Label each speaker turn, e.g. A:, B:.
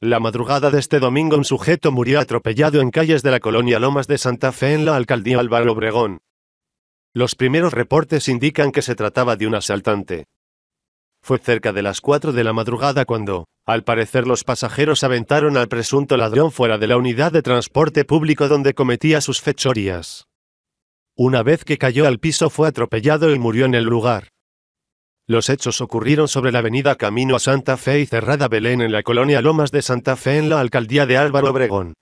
A: La madrugada de este domingo un sujeto murió atropellado en calles de la colonia Lomas de Santa Fe en la alcaldía Álvaro Obregón. Los primeros reportes indican que se trataba de un asaltante. Fue cerca de las 4 de la madrugada cuando, al parecer los pasajeros aventaron al presunto ladrón fuera de la unidad de transporte público donde cometía sus fechorías. Una vez que cayó al piso fue atropellado y murió en el lugar. Los hechos ocurrieron sobre la avenida Camino a Santa Fe y Cerrada Belén en la colonia Lomas de Santa Fe en la alcaldía de Álvaro Obregón.